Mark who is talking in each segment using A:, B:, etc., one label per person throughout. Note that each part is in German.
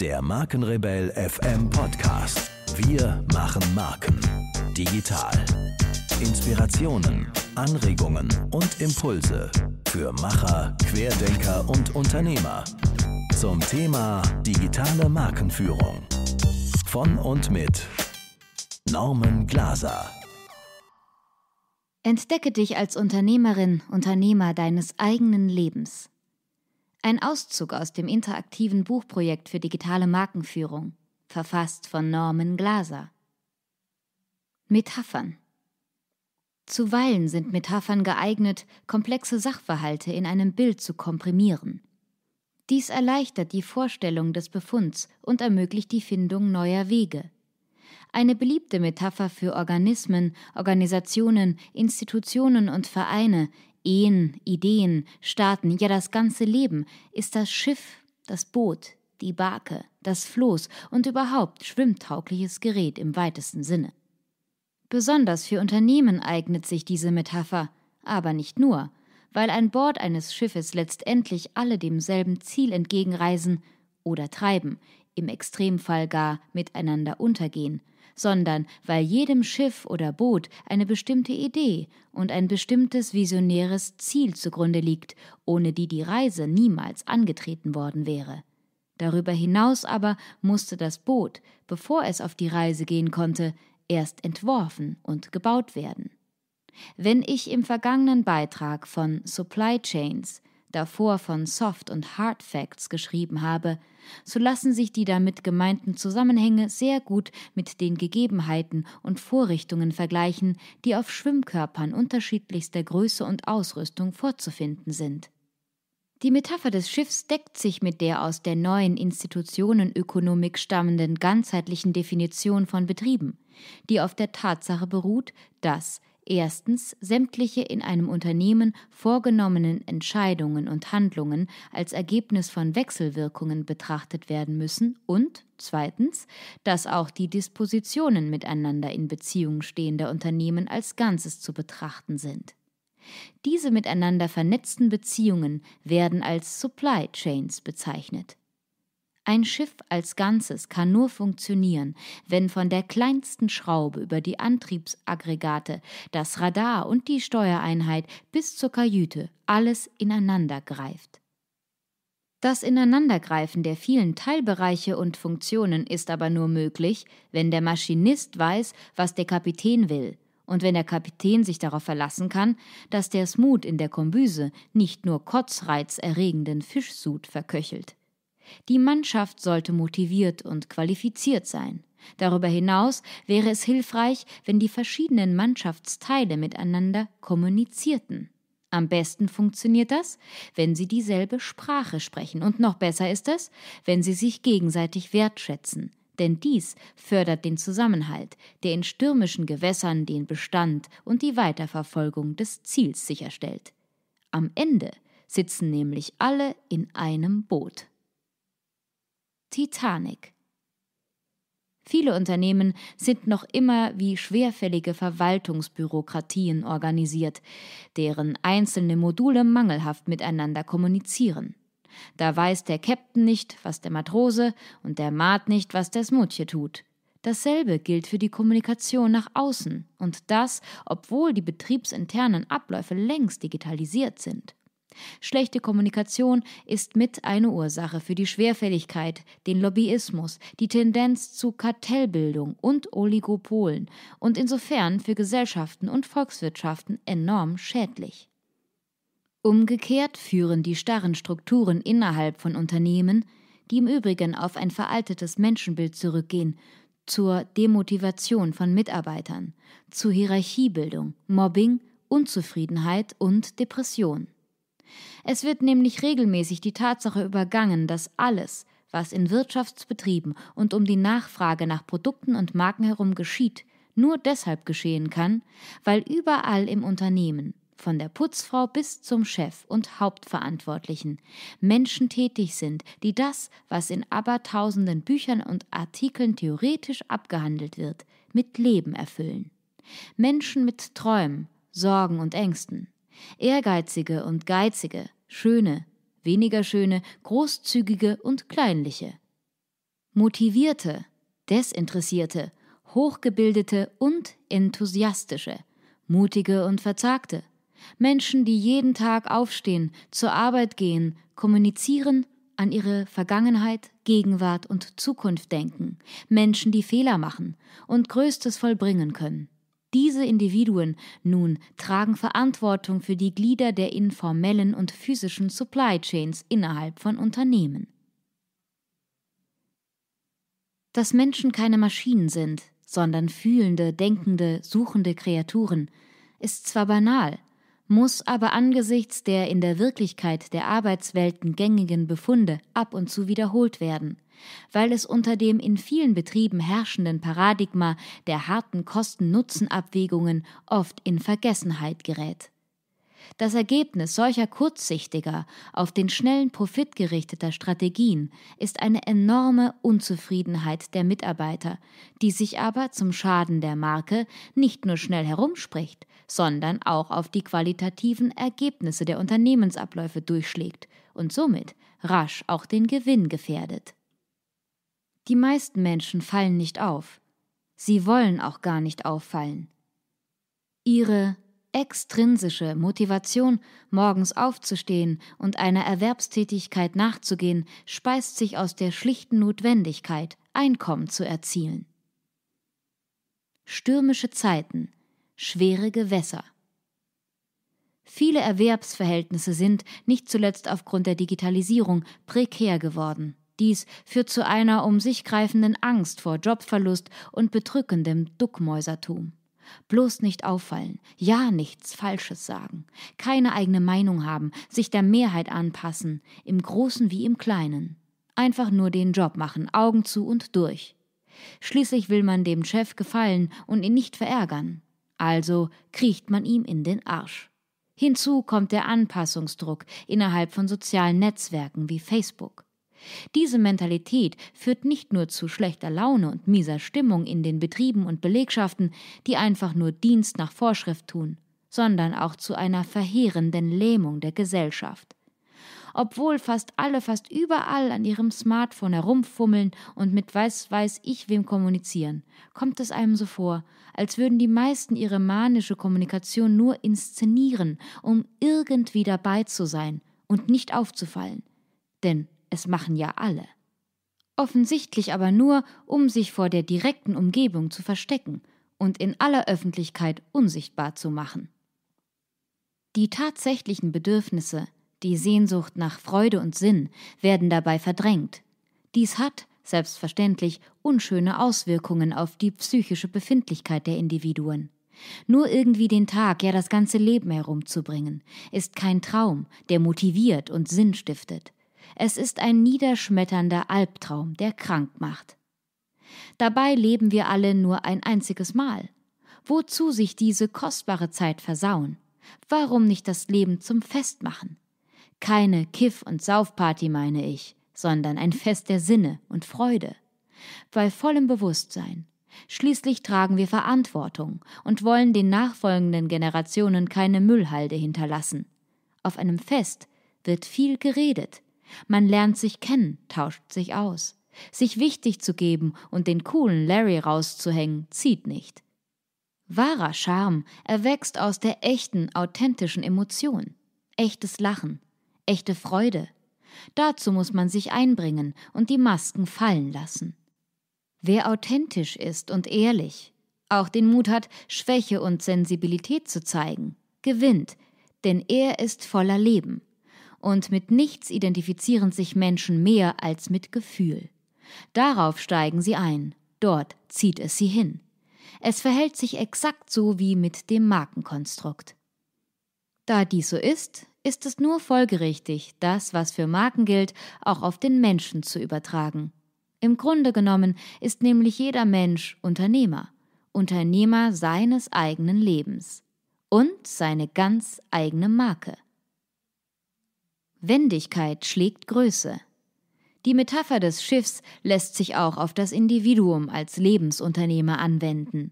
A: Der Markenrebell FM Podcast. Wir machen Marken. Digital. Inspirationen, Anregungen und Impulse für Macher, Querdenker und Unternehmer. Zum Thema digitale Markenführung. Von und mit Norman Glaser. Entdecke dich als Unternehmerin, Unternehmer deines eigenen Lebens. Ein Auszug aus dem interaktiven Buchprojekt für digitale Markenführung, verfasst von Norman Glaser. Metaphern. Zuweilen sind Metaphern geeignet, komplexe Sachverhalte in einem Bild zu komprimieren. Dies erleichtert die Vorstellung des Befunds und ermöglicht die Findung neuer Wege. Eine beliebte Metapher für Organismen, Organisationen, Institutionen und Vereine Ehen, Ideen, Staaten, ja das ganze Leben ist das Schiff, das Boot, die Barke, das Floß und überhaupt schwimmtaugliches Gerät im weitesten Sinne. Besonders für Unternehmen eignet sich diese Metapher, aber nicht nur, weil an Bord eines Schiffes letztendlich alle demselben Ziel entgegenreisen oder treiben, im Extremfall gar miteinander untergehen – sondern weil jedem Schiff oder Boot eine bestimmte Idee und ein bestimmtes visionäres Ziel zugrunde liegt, ohne die die Reise niemals angetreten worden wäre. Darüber hinaus aber musste das Boot, bevor es auf die Reise gehen konnte, erst entworfen und gebaut werden. Wenn ich im vergangenen Beitrag von Supply Chains davor von Soft und Hard Facts geschrieben habe, so lassen sich die damit gemeinten Zusammenhänge sehr gut mit den Gegebenheiten und Vorrichtungen vergleichen, die auf Schwimmkörpern unterschiedlichster Größe und Ausrüstung vorzufinden sind. Die Metapher des Schiffs deckt sich mit der aus der neuen Institutionenökonomik stammenden ganzheitlichen Definition von Betrieben, die auf der Tatsache beruht, dass Erstens, sämtliche in einem Unternehmen vorgenommenen Entscheidungen und Handlungen als Ergebnis von Wechselwirkungen betrachtet werden müssen und zweitens, dass auch die Dispositionen miteinander in Beziehung stehender Unternehmen als Ganzes zu betrachten sind. Diese miteinander vernetzten Beziehungen werden als Supply Chains bezeichnet. Ein Schiff als Ganzes kann nur funktionieren, wenn von der kleinsten Schraube über die Antriebsaggregate, das Radar und die Steuereinheit bis zur Kajüte alles ineinander greift. Das Ineinandergreifen der vielen Teilbereiche und Funktionen ist aber nur möglich, wenn der Maschinist weiß, was der Kapitän will und wenn der Kapitän sich darauf verlassen kann, dass der Smoot in der Kombüse nicht nur kotzreizerregenden Fischsud verköchelt. Die Mannschaft sollte motiviert und qualifiziert sein. Darüber hinaus wäre es hilfreich, wenn die verschiedenen Mannschaftsteile miteinander kommunizierten. Am besten funktioniert das, wenn sie dieselbe Sprache sprechen und noch besser ist es, wenn sie sich gegenseitig wertschätzen, denn dies fördert den Zusammenhalt, der in stürmischen Gewässern den Bestand und die Weiterverfolgung des Ziels sicherstellt. Am Ende sitzen nämlich alle in einem Boot. Titanic. Viele Unternehmen sind noch immer wie schwerfällige Verwaltungsbürokratien organisiert, deren einzelne Module mangelhaft miteinander kommunizieren. Da weiß der Captain nicht, was der Matrose und der Maat nicht, was der Smutje tut. Dasselbe gilt für die Kommunikation nach außen und das, obwohl die betriebsinternen Abläufe längst digitalisiert sind. Schlechte Kommunikation ist mit eine Ursache für die Schwerfälligkeit, den Lobbyismus, die Tendenz zu Kartellbildung und Oligopolen und insofern für Gesellschaften und Volkswirtschaften enorm schädlich. Umgekehrt führen die starren Strukturen innerhalb von Unternehmen, die im Übrigen auf ein veraltetes Menschenbild zurückgehen, zur Demotivation von Mitarbeitern, zu Hierarchiebildung, Mobbing, Unzufriedenheit und Depression. Es wird nämlich regelmäßig die Tatsache übergangen, dass alles, was in Wirtschaftsbetrieben und um die Nachfrage nach Produkten und Marken herum geschieht, nur deshalb geschehen kann, weil überall im Unternehmen, von der Putzfrau bis zum Chef und Hauptverantwortlichen, Menschen tätig sind, die das, was in abertausenden Büchern und Artikeln theoretisch abgehandelt wird, mit Leben erfüllen. Menschen mit Träumen, Sorgen und Ängsten. Ehrgeizige und Geizige, Schöne, weniger Schöne, Großzügige und Kleinliche. Motivierte, Desinteressierte, Hochgebildete und Enthusiastische, Mutige und Verzagte. Menschen, die jeden Tag aufstehen, zur Arbeit gehen, kommunizieren, an ihre Vergangenheit, Gegenwart und Zukunft denken, Menschen, die Fehler machen und Größtes vollbringen können. Diese Individuen nun tragen Verantwortung für die Glieder der informellen und physischen Supply Chains innerhalb von Unternehmen. Dass Menschen keine Maschinen sind, sondern fühlende, denkende, suchende Kreaturen, ist zwar banal, muss aber angesichts der in der Wirklichkeit der Arbeitswelten gängigen Befunde ab und zu wiederholt werden, weil es unter dem in vielen Betrieben herrschenden Paradigma der harten Kosten-Nutzen-Abwägungen oft in Vergessenheit gerät. Das Ergebnis solcher kurzsichtiger, auf den schnellen Profit gerichteter Strategien ist eine enorme Unzufriedenheit der Mitarbeiter, die sich aber zum Schaden der Marke nicht nur schnell herumspricht, sondern auch auf die qualitativen Ergebnisse der Unternehmensabläufe durchschlägt und somit rasch auch den Gewinn gefährdet. Die meisten Menschen fallen nicht auf. Sie wollen auch gar nicht auffallen. Ihre extrinsische Motivation, morgens aufzustehen und einer Erwerbstätigkeit nachzugehen, speist sich aus der schlichten Notwendigkeit, Einkommen zu erzielen. Stürmische Zeiten, schwere Gewässer. Viele Erwerbsverhältnisse sind, nicht zuletzt aufgrund der Digitalisierung, prekär geworden. Dies führt zu einer um sich greifenden Angst vor Jobverlust und bedrückendem Duckmäusertum. Bloß nicht auffallen, ja nichts Falsches sagen, keine eigene Meinung haben, sich der Mehrheit anpassen, im Großen wie im Kleinen. Einfach nur den Job machen, Augen zu und durch. Schließlich will man dem Chef gefallen und ihn nicht verärgern. Also kriecht man ihm in den Arsch. Hinzu kommt der Anpassungsdruck innerhalb von sozialen Netzwerken wie Facebook. Diese Mentalität führt nicht nur zu schlechter Laune und mieser Stimmung in den Betrieben und Belegschaften, die einfach nur Dienst nach Vorschrift tun, sondern auch zu einer verheerenden Lähmung der Gesellschaft. Obwohl fast alle fast überall an ihrem Smartphone herumfummeln und mit weiß weiß ich wem kommunizieren, kommt es einem so vor, als würden die meisten ihre manische Kommunikation nur inszenieren, um irgendwie dabei zu sein und nicht aufzufallen. Denn es machen ja alle. Offensichtlich aber nur, um sich vor der direkten Umgebung zu verstecken und in aller Öffentlichkeit unsichtbar zu machen. Die tatsächlichen Bedürfnisse, die Sehnsucht nach Freude und Sinn, werden dabei verdrängt. Dies hat, selbstverständlich, unschöne Auswirkungen auf die psychische Befindlichkeit der Individuen. Nur irgendwie den Tag, ja das ganze Leben herumzubringen, ist kein Traum, der motiviert und Sinn stiftet. Es ist ein niederschmetternder Albtraum, der krank macht. Dabei leben wir alle nur ein einziges Mal. Wozu sich diese kostbare Zeit versauen? Warum nicht das Leben zum Fest machen? Keine Kiff- und Saufparty meine ich, sondern ein Fest der Sinne und Freude. Bei vollem Bewusstsein. Schließlich tragen wir Verantwortung und wollen den nachfolgenden Generationen keine Müllhalde hinterlassen. Auf einem Fest wird viel geredet, man lernt sich kennen, tauscht sich aus. Sich wichtig zu geben und den coolen Larry rauszuhängen, zieht nicht. Wahrer Charme erwächst aus der echten, authentischen Emotion. Echtes Lachen, echte Freude. Dazu muss man sich einbringen und die Masken fallen lassen. Wer authentisch ist und ehrlich, auch den Mut hat, Schwäche und Sensibilität zu zeigen, gewinnt, denn er ist voller Leben und mit nichts identifizieren sich Menschen mehr als mit Gefühl. Darauf steigen sie ein, dort zieht es sie hin. Es verhält sich exakt so wie mit dem Markenkonstrukt. Da dies so ist, ist es nur folgerichtig, das, was für Marken gilt, auch auf den Menschen zu übertragen. Im Grunde genommen ist nämlich jeder Mensch Unternehmer, Unternehmer seines eigenen Lebens und seine ganz eigene Marke. Wendigkeit schlägt Größe. Die Metapher des Schiffs lässt sich auch auf das Individuum als Lebensunternehmer anwenden.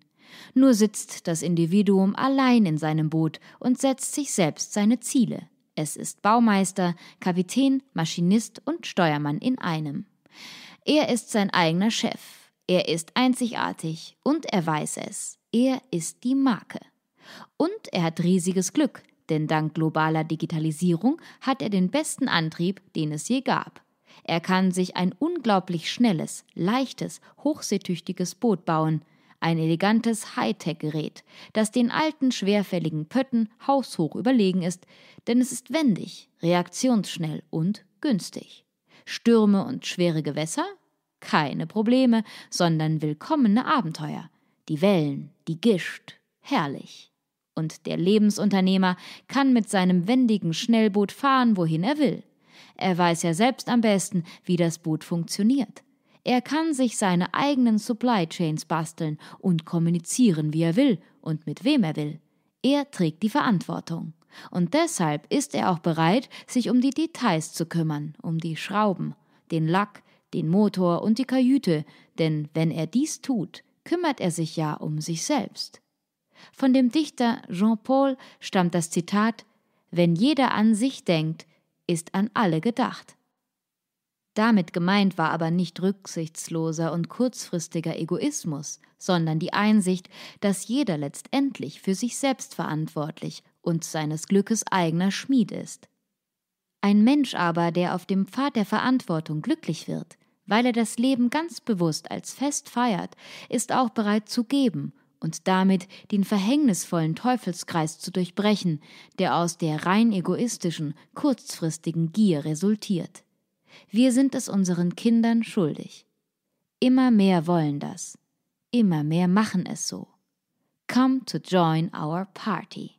A: Nur sitzt das Individuum allein in seinem Boot und setzt sich selbst seine Ziele. Es ist Baumeister, Kapitän, Maschinist und Steuermann in einem. Er ist sein eigener Chef. Er ist einzigartig und er weiß es. Er ist die Marke. Und er hat riesiges Glück, denn dank globaler Digitalisierung hat er den besten Antrieb, den es je gab. Er kann sich ein unglaublich schnelles, leichtes, hochseetüchtiges Boot bauen, ein elegantes Hightech-Gerät, das den alten schwerfälligen Pötten haushoch überlegen ist, denn es ist wendig, reaktionsschnell und günstig. Stürme und schwere Gewässer? Keine Probleme, sondern willkommene Abenteuer. Die Wellen, die Gischt, herrlich. Und der Lebensunternehmer kann mit seinem wendigen Schnellboot fahren, wohin er will. Er weiß ja selbst am besten, wie das Boot funktioniert. Er kann sich seine eigenen Supply Chains basteln und kommunizieren, wie er will und mit wem er will. Er trägt die Verantwortung. Und deshalb ist er auch bereit, sich um die Details zu kümmern, um die Schrauben, den Lack, den Motor und die Kajüte, denn wenn er dies tut, kümmert er sich ja um sich selbst. Von dem Dichter Jean-Paul stammt das Zitat Wenn jeder an sich denkt, ist an alle gedacht. Damit gemeint war aber nicht rücksichtsloser und kurzfristiger Egoismus, sondern die Einsicht, dass jeder letztendlich für sich selbst verantwortlich und seines Glückes eigener Schmied ist. Ein Mensch aber, der auf dem Pfad der Verantwortung glücklich wird, weil er das Leben ganz bewusst als Fest feiert, ist auch bereit zu geben und damit den verhängnisvollen Teufelskreis zu durchbrechen, der aus der rein egoistischen, kurzfristigen Gier resultiert. Wir sind es unseren Kindern schuldig. Immer mehr wollen das. Immer mehr machen es so. Come to join our party.